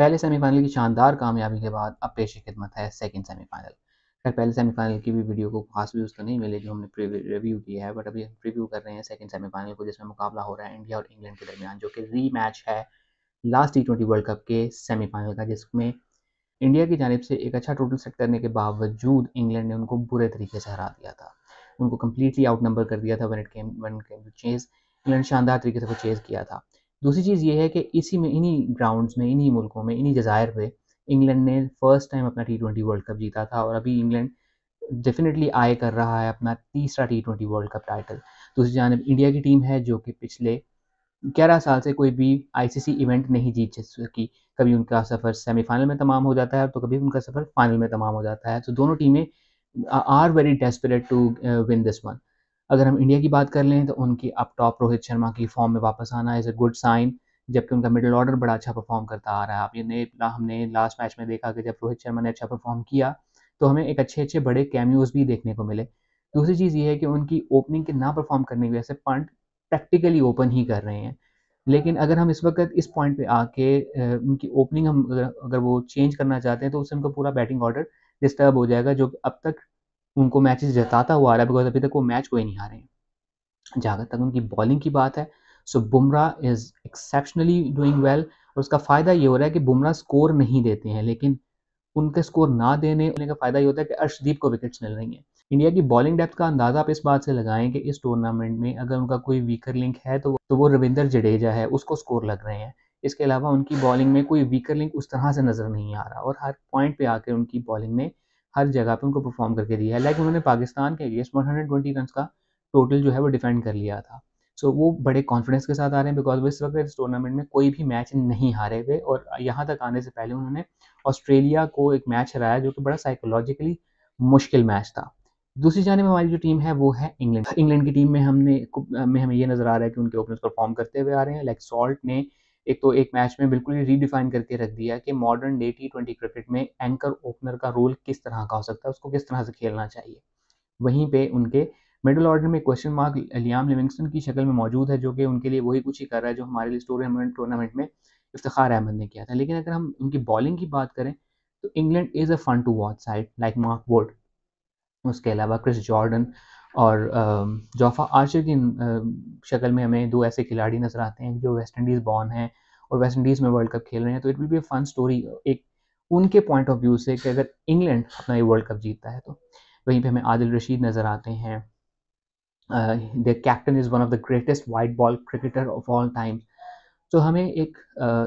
पहले सेमीफाइनल की शानदार कामयाबी के बाद अब पेश खिदमत है सेकेंड सेमीफाइनल खैर पहले सेमीफाइनल की भी वीडियो को खास व्यूज़ तो नहीं मिले जो हमने रिव्यू किया है बट अभी हम रिव्यू कर रहे हैं सेकेंड सेमीफाइनल को जिसमें मुकाबला हो रहा है इंडिया और इंग्लैंड के दरमियान जो कि री मैच है last T twenty world cup के सेमीफाइनल का जिसमें इंडिया की जानब से एक अच्छा टोटल सेट करने के बावजूद इंग्लैंड ने उनको बुरे तरीके से हरा दिया था उनको कम्प्लीटली आउट नंबर कर दिया था when it came when came to chase England शानदार तरीके से वो चेज़ किया था दूसरी चीज़ ये है कि इसी में इन्हीं ग्राउंड्स में इन्हीं मुल्कों में इन्हीं जजायर पे इंग्लैंड ने फर्स्ट टाइम अपना टी ट्वेंटी वर्ल्ड कप जीता था और अभी इंग्लैंड डेफिनेटली आय कर रहा है अपना तीसरा T twenty world cup title दूसरी जानब इंडिया की टीम है जो कि पिछले ग्यारह साल से कोई भी आईसीसी इवेंट नहीं जीत सकी कभी उनका सफ़र सेमीफाइनल में तमाम हो जाता है तो कभी उनका सफ़र फाइनल में तमाम हो जाता है तो दोनों टीमें are very desperate to win this one अगर हम इंडिया की बात कर लें तो उनकी अब टॉप रोहित शर्मा की फॉर्म में वापस आना इज़ अ गुड साइन जबकि उनका मिडिल ऑर्डर बड़ा अच्छा परफॉर्म करता आ रहा है आप ये नए हमने लास्ट मैच में देखा कि जब रोहित शर्मा ने अच्छा परफॉर्म किया तो हमें एक अच्छे अच्छे बड़े कैमियोज भी देखने को मिले दूसरी चीज़ ये है कि उनकी ओपनिंग के ना परफॉर्म करने की वजह से पंट प्रैक्टिकली ओपन ही कर रहे हैं लेकिन अगर हम इस वक्त इस पॉइंट पे आके उनकी ओपनिंग हम अगर, अगर वो चेंज करना चाहते हैं तो उससे उनका पूरा बैटिंग ऑर्डर डिस्टर्ब हो जाएगा जो अब तक उनको मैचेस जताता हुआ आ रहा है बिकॉज अभी तक वो मैच कोई नहीं आ रहे हैं जहाँ तक उनकी बॉलिंग की बात है so Bumrah is exceptionally doing well और उसका फ़ायदा ये हो रहा है कि बुमराह स्कोर नहीं देते हैं लेकिन उनके स्कोर ना देने का फ़ायदा ये होता है कि अर्शदीप को विकेट्स मिल रही हैं इंडिया की बॉलिंग डेप्थ का अंदाज़ा आप इस बात से लगाएं कि इस टूर्नामेंट में अगर उनका कोई वीकर लिंक है तो तो वो रविंदर जडेजा है उसको स्कोर लग रहे हैं इसके अलावा उनकी बॉलिंग में कोई वीकर लिंक उस तरह से नज़र नहीं आ रहा और हर पॉइंट पे आकर उनकी बॉलिंग में हर जगह पे उनको परफॉर्म करके दिया है लाइक उन्होंने पाकिस्तान के against one hundred twenty run का टोटल जो है वो डिफेंड कर लिया था सो so, वो बड़े कॉन्फिडेंस के साथ आ रहे हैं बिकॉज वो इस वक्त इस टूर्नामेंट में कोई भी मैच नहीं हारे हुए और यहाँ तक आने से पहले उन्होंने ऑस्ट्रेलिया को एक मैच हराया जो कि बड़ा साइकोलॉजिकली मुश्किल मैच था दूसरी जानब हमारी जो टीम है वो है इंग्लैंड इंग्लैंड की टीम में हमने में हमें ये नज़र आ रहा है कि उनके ओपनर्स परफॉर्म करते हुए आ रहे हैं लाइक सॉल्ट ने एक तो एक मैच में बिल्कुल ही रीडिफाइन करके रख दिया कि modern day T twenty cricket में एंकर ओपनर का रोल किस तरह का हो सकता है उसको किस तरह से खेलना चाहिए वहीं पे उनके मिडल ऑर्डर में क्वेश्चन मार्क लियाम लिविंगस्टन की शक्ल में मौजूद है जो कि उनके लिए वही कुछ ही कर रहा है जो हमारे लिए टूर्नामेंट टूर्नामेंट में इफ्तार अहमद ने किया था लेकिन अगर हम उनकी बॉलिंग की बात करें तो England is a fun to watch side like Mark Wood उसके अलावा क्रिस जॉर्डन और जोफा आर्चर की शक्ल में हमें दो ऐसे खिलाड़ी नज़र आते हैं जो वेस्ट इंडीज़ बॉर्न हैं और वेस्ट इंडीज़ में वर्ल्ड कप खेल रहे हैं तो it will be a fun story एक उनके पॉइंट ऑफ व्यू से कि अगर इंग्लैंड अपना ये वर्ल्ड कप जीतता है तो वहीं पे हमें आदिल रशीद नज़र आते हैं the captain is one of the greatest white ball cricketer of all time तो हमें एक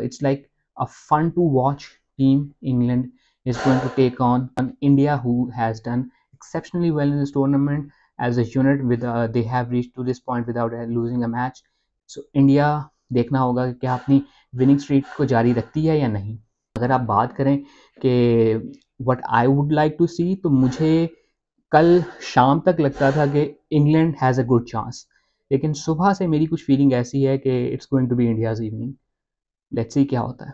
it's like a fun to watch team England is going to take on on India who has done exceptionally well in this tournament as a unit with uh, they have reached to this point without uh, losing a match so India देखना होगा कि क्या अपनी winning street को जारी रखती है या नहीं अगर आप बात करें कि what I would like to see तो मुझे कल शाम तक लगता था कि England has a good chance लेकिन सुबह से मेरी कुछ फीलिंग ऐसी है कि it's going to be India's evening let's see क्या होता है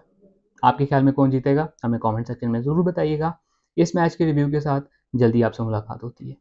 आपके ख्याल में कौन जीतेगा हमें कमेंट सेक्शन में ज़रूर बताइएगा इस मैच के रिव्यू के साथ जल्दी आपसे मुलाकात होती है